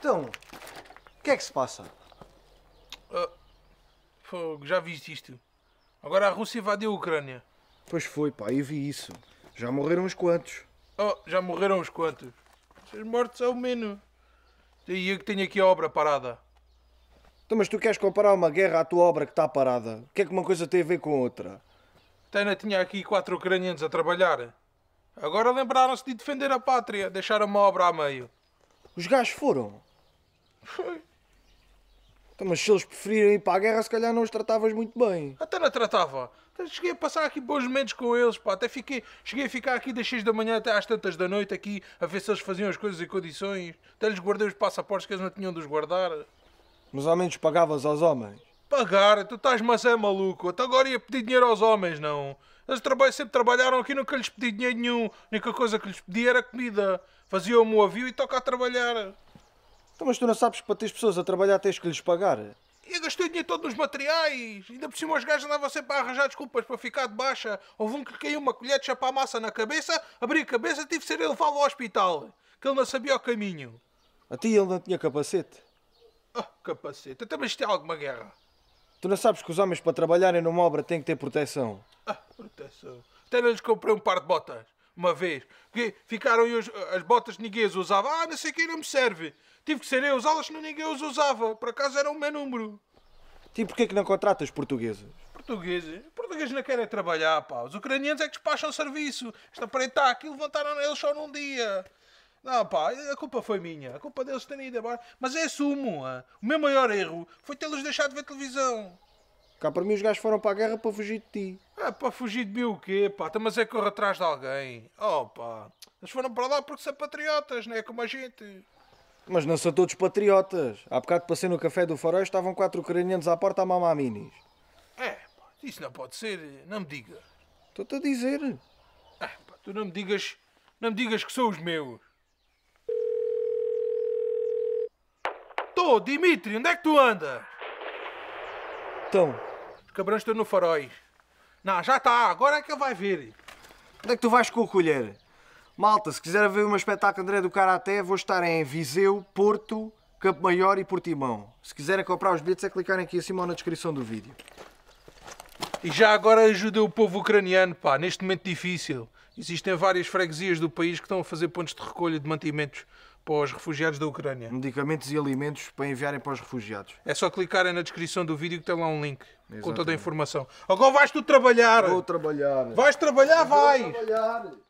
Então, o que é que se passa? Ah, fogo, já viste isto? Agora a Rússia invadiu a Ucrânia. Pois foi, pá, eu vi isso. Já morreram uns quantos. Oh, já morreram uns quantos. Vocês mortos ao menos. E eu que tenho aqui a obra parada. Então, mas tu queres comparar uma guerra à tua obra que está parada? O que é que uma coisa tem a ver com outra? Tena tinha aqui quatro ucranianos a trabalhar. Agora lembraram-se de defender a pátria, deixaram uma obra a meio. Os gajos foram? Então, mas se eles preferirem ir para a guerra, se calhar não os tratavas muito bem. Até não tratava. Então, cheguei a passar aqui bons momentos com eles, pá. Até fiquei, cheguei a ficar aqui das 6 da manhã até às tantas da noite aqui a ver se eles faziam as coisas em condições. Até lhes guardei os passaportes que eles não tinham de os guardar. Mas ao menos pagavas aos homens. Pagar? Tu estás mas é maluco. Até então, agora ia pedir dinheiro aos homens, não. Eles trabalham, sempre trabalharam aqui, nunca lhes pedi dinheiro nenhum. A única coisa que lhes pedi era comida. Faziam-me o avião e toca a trabalhar. Então, mas tu não sabes que para teres pessoas a trabalhar tens que lhes pagar? Eu gastei o dinheiro todo nos materiais. Ainda por cima os gajos andavam sempre a arranjar desculpas para ficar de baixa. Houve um que caiu uma colher de chapa massa na cabeça, abri a cabeça tive de ser levado ao hospital. Que ele não sabia o caminho. A ti ele não tinha capacete? Ah, oh, capacete. Até então, mas é alguma guerra. Tu não sabes que os homens para trabalharem numa obra têm que ter proteção? Ah, proteção. Até não lhes comprei um par de botas uma vez. Porque ficaram eu, as botas que ninguém as usava. Ah, não sei quem não me serve. Tive que ser eu usá-las, não ninguém as usava. Por acaso era o meu número. E tipo, porquê que não contratas portugueses? Portugueses? Portugueses não querem trabalhar, pá. Os ucranianos é que despacham serviço. Esta parede está aqui, levantaram eles só num dia. Não, pá, a culpa foi minha. A culpa deles terem ido embora. Mas é sumo. Ah. O meu maior erro foi tê-los deixado de ver televisão. Cá para mim os gajos foram para a guerra para fugir de ti. É pá, fugir de mim o quê, pá? Então, mas é correr atrás de alguém. Oh, pá. Eles foram para lá porque são patriotas, não é como a gente. Mas não são todos patriotas. Há bocado passei no café do Faróis, estavam quatro ucranianos à porta a mamar minis. É, pá, isso não pode ser. Não me digas. Estou-te a dizer. É, pá, tu não me digas... Não me digas que são os meus. Tô, Dimitri, onde é que tu andas? Então. Os cabrões estão no faróis. Não, já está, agora é que vai vir. Onde é que tu vais com a colher? Malta, se quiser ver o meu espetáculo André do Karaté, vou estar em Viseu, Porto, Campo Maior e Portimão. Se quiserem comprar os bilhetes é clicarem aqui acima ou na descrição do vídeo. E já agora ajuda o povo ucraniano, pá, neste momento difícil. Existem várias freguesias do país que estão a fazer pontos de recolha de mantimentos para os refugiados da Ucrânia. Medicamentos e alimentos para enviarem para os refugiados. É só clicarem na descrição do vídeo que tem lá um link Exatamente. com toda a informação. Agora vais tu trabalhar! Vou trabalhar. Vais trabalhar, vais! Vou trabalhar.